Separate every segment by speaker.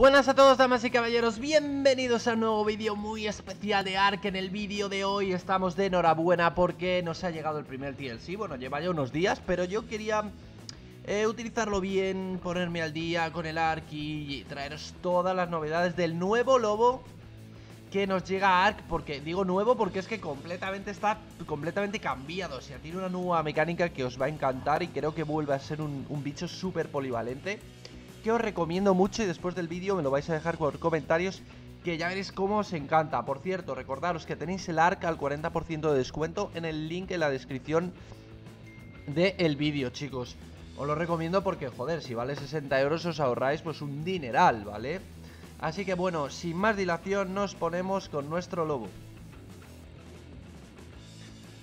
Speaker 1: Buenas a todos damas y caballeros, bienvenidos a un nuevo vídeo muy especial de Ark En el vídeo de hoy estamos de enhorabuena porque nos ha llegado el primer TLC Bueno, lleva ya unos días, pero yo quería eh, utilizarlo bien, ponerme al día con el Ark y traeros todas las novedades del nuevo lobo que nos llega a Ark, porque digo nuevo porque es que completamente está completamente cambiado, o sea, tiene una nueva mecánica que os va a encantar y creo que vuelve a ser un, un bicho súper polivalente que os recomiendo mucho y después del vídeo me lo vais a dejar por comentarios que ya veréis cómo os encanta. Por cierto, recordaros que tenéis el arca al 40% de descuento en el link en la descripción del vídeo, chicos. Os lo recomiendo porque, joder, si vale 60 euros os ahorráis pues un dineral, ¿vale? Así que bueno, sin más dilación nos ponemos con nuestro lobo.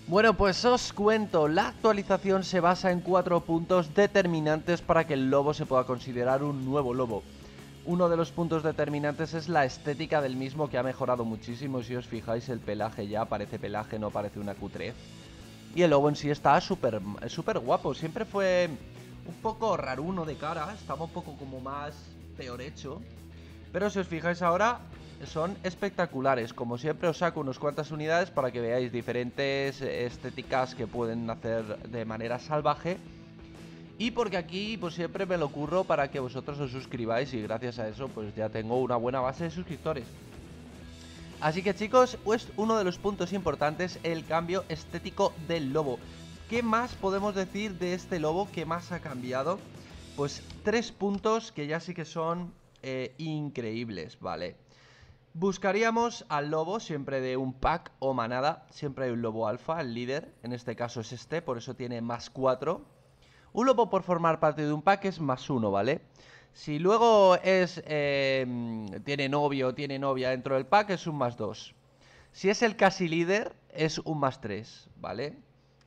Speaker 1: Bueno, pues os cuento, la actualización se basa en cuatro puntos determinantes para que el lobo se pueda considerar un nuevo lobo. Uno de los puntos determinantes es la estética del mismo que ha mejorado muchísimo, si os fijáis el pelaje ya parece pelaje, no parece una cutrez. Y el lobo en sí está súper guapo, siempre fue un poco uno de cara, estaba un poco como más peor hecho. Pero si os fijáis ahora, son espectaculares. Como siempre os saco unas cuantas unidades para que veáis diferentes estéticas que pueden hacer de manera salvaje. Y porque aquí pues siempre me lo curro para que vosotros os suscribáis y gracias a eso pues ya tengo una buena base de suscriptores. Así que chicos, pues uno de los puntos importantes el cambio estético del lobo. ¿Qué más podemos decir de este lobo? ¿Qué más ha cambiado? Pues tres puntos que ya sí que son eh, increíbles, ¿vale? Buscaríamos al lobo siempre de un pack o manada. Siempre hay un lobo alfa, el líder. En este caso es este, por eso tiene más 4. Un lobo por formar parte de un pack es más 1, ¿vale? Si luego es em, tiene novio o tiene novia dentro del pack es un más 2. Si es el casi líder es un más 3, ¿vale?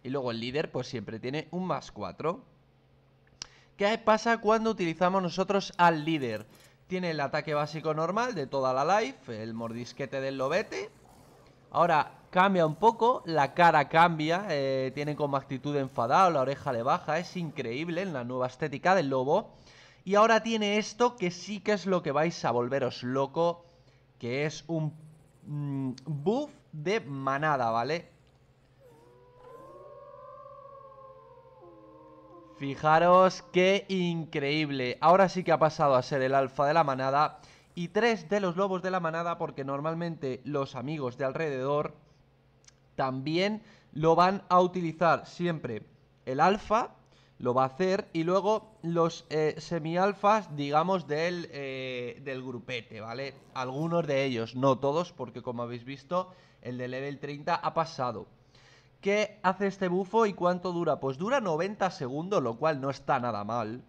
Speaker 1: Y luego el líder pues siempre tiene un más 4. ¿Qué pasa cuando utilizamos nosotros al líder? Tiene el ataque básico normal de toda la life, el mordisquete del lobete. Ahora cambia un poco, la cara cambia, eh, tiene como actitud enfadado, la oreja le baja, es increíble en la nueva estética del lobo. Y ahora tiene esto que sí que es lo que vais a volveros loco, que es un mm, buff de manada, ¿vale? Fijaros qué increíble. Ahora sí que ha pasado a ser el alfa de la manada y tres de los lobos de la manada porque normalmente los amigos de alrededor también lo van a utilizar siempre. El alfa lo va a hacer y luego los eh, semi-alfas, digamos, del, eh, del grupete, ¿vale? Algunos de ellos, no todos, porque como habéis visto, el de level 30 ha pasado. ¿Qué hace este bufo y cuánto dura? Pues dura 90 segundos, lo cual no está nada mal.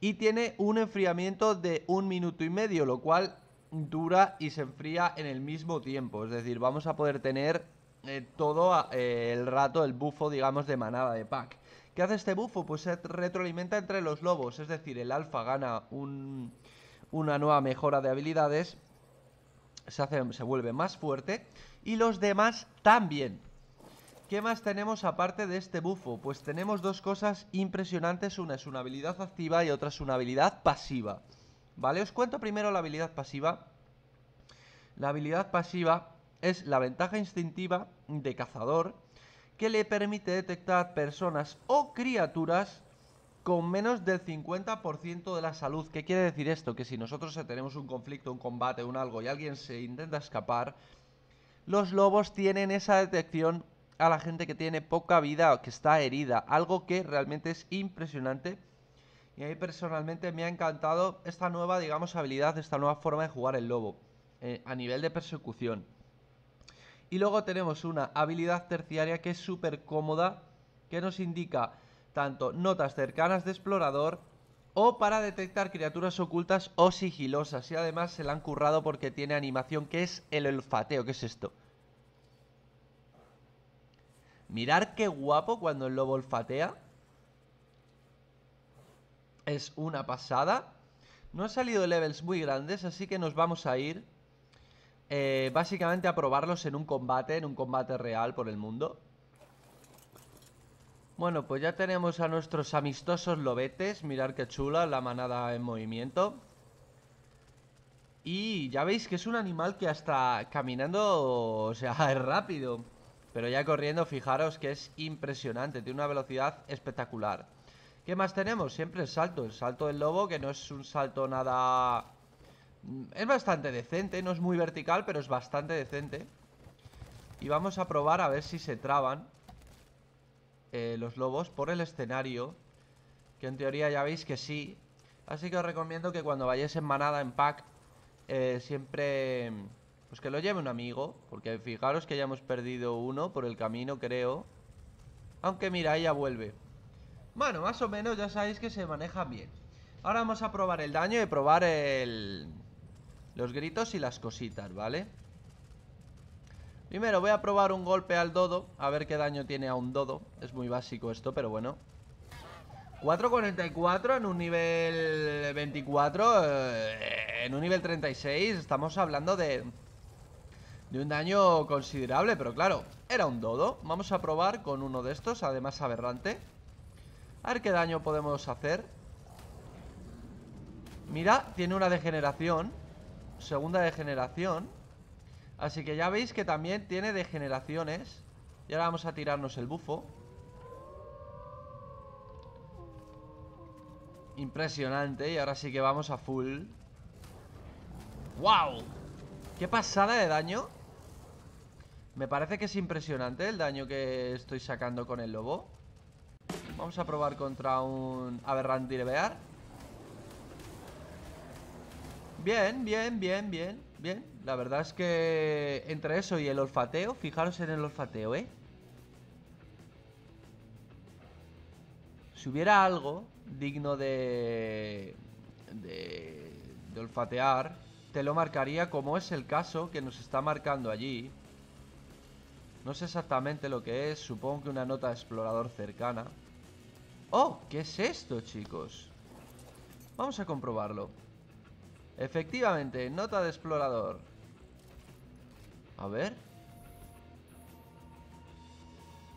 Speaker 1: Y tiene un enfriamiento de un minuto y medio, lo cual dura y se enfría en el mismo tiempo. Es decir, vamos a poder tener eh, todo eh, el rato el bufo, digamos, de manada de pack. ¿Qué hace este bufo? Pues se retroalimenta entre los lobos, es decir, el alfa gana una nueva mejora de habilidades, se vuelve más fuerte y los demás también. ¿Qué más tenemos aparte de este bufo? Pues tenemos dos cosas impresionantes. Una es una habilidad activa y otra es una habilidad pasiva. ¿Vale? Os cuento primero la habilidad pasiva. La habilidad pasiva es la ventaja instintiva de cazador que le permite detectar personas o criaturas con menos del 50% de la salud. ¿Qué quiere decir esto? Que si nosotros tenemos un conflicto, un combate, un algo y alguien se intenta escapar, los lobos tienen esa detección a la gente que tiene poca vida o que está herida. Algo que realmente es impresionante. Y a mí personalmente me ha encantado esta nueva, digamos, habilidad, esta nueva forma de jugar el lobo. Eh, a nivel de persecución. Y luego tenemos una habilidad terciaria que es súper cómoda. Que nos indica tanto notas cercanas de explorador o para detectar criaturas ocultas o sigilosas. Y además se la han currado porque tiene animación que es el olfateo. ¿Qué es esto? Mirar qué guapo cuando el lobo olfatea. Es una pasada. No han salido levels muy grandes, así que nos vamos a ir eh, básicamente a probarlos en un combate, en un combate real por el mundo. Bueno, pues ya tenemos a nuestros amistosos lobetes. Mirar qué chula la manada en movimiento. Y ya veis que es un animal que hasta caminando, o sea, es rápido. Pero ya corriendo, fijaros que es impresionante, tiene una velocidad espectacular. ¿Qué más tenemos? Siempre el salto, el salto del lobo, que no es un salto nada... Mm, es bastante decente, no es muy vertical, pero es bastante decente. Y vamos a probar a ver si se traban eh, los lobos por el escenario, que en teoría ya veis que sí. Así que os recomiendo que cuando vayáis en manada, en pack, eh, siempre mm, pues que lo lleve un amigo Porque fijaros que ya hemos perdido uno por el camino, creo Aunque mira, ella vuelve Bueno, más o menos ya sabéis que se maneja bien Ahora vamos a probar el daño y probar el... Los gritos y las cositas, ¿vale? Primero voy a probar un golpe al dodo A ver qué daño tiene a un dodo Es muy básico esto, pero bueno 4.44 en un nivel 24 eh, En un nivel 36 Estamos hablando de... De un daño considerable, pero claro, era un dodo. Vamos a probar con uno de estos, además aberrante. A ver qué daño podemos hacer. Mira, tiene una degeneración. Segunda degeneración. Así que ya veis que también tiene degeneraciones. Y ahora vamos a tirarnos el bufo. Impresionante. Y ahora sí que vamos a full. ¡Wow! ¡Qué pasada de daño! Me parece que es impresionante el daño que estoy sacando con el lobo. Vamos a probar contra un aberrante Bien, bien, bien, bien, bien. La verdad es que entre eso y el olfateo, fijaros en el olfateo, ¿eh? Si hubiera algo digno de, de, de olfatear, te lo marcaría como es el caso que nos está marcando allí. No sé exactamente lo que es, supongo que una nota de explorador cercana. ¡Oh! ¿Qué es esto, chicos? Vamos a comprobarlo. Efectivamente, nota de explorador. A ver.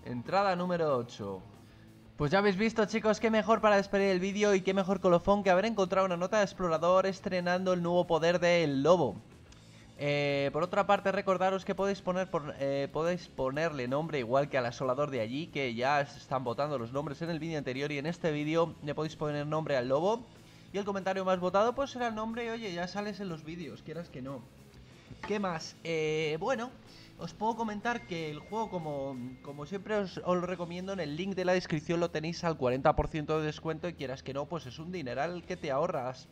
Speaker 1: Entrada número 8. Pues ya habéis visto chicos qué mejor para despedir el vídeo y qué mejor colofón que haber encontrado una nota de explorador estrenando el nuevo poder del lobo. Eh, por otra parte, recordaros que podéis, poner eh, podéis ponerle nombre igual que al asolador de allí, que ya están votando los nombres en el vídeo anterior y en este vídeo le podéis poner nombre al lobo. Y el comentario más votado pues será el nombre, oye, ya sales en los vídeos, quieras que no. ¿Qué más? Eh, bueno, os puedo comentar que el juego, como, siempre os, os, lo recomiendo, en el link de la descripción lo tenéis al 40% de descuento y quieras que no, pues es un dineral que te ahorras.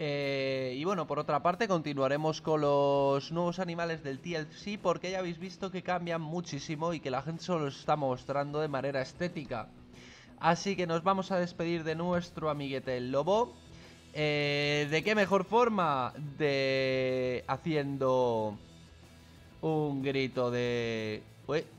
Speaker 1: Eh, y bueno, por otra parte, continuaremos con los nuevos animales del TLC porque ya habéis visto que cambian muchísimo y que la gente solo los está mostrando de manera estética. Así que nos vamos a despedir de nuestro amiguete el lobo. Eh, ¿De qué mejor forma? De haciendo un grito de... Uy,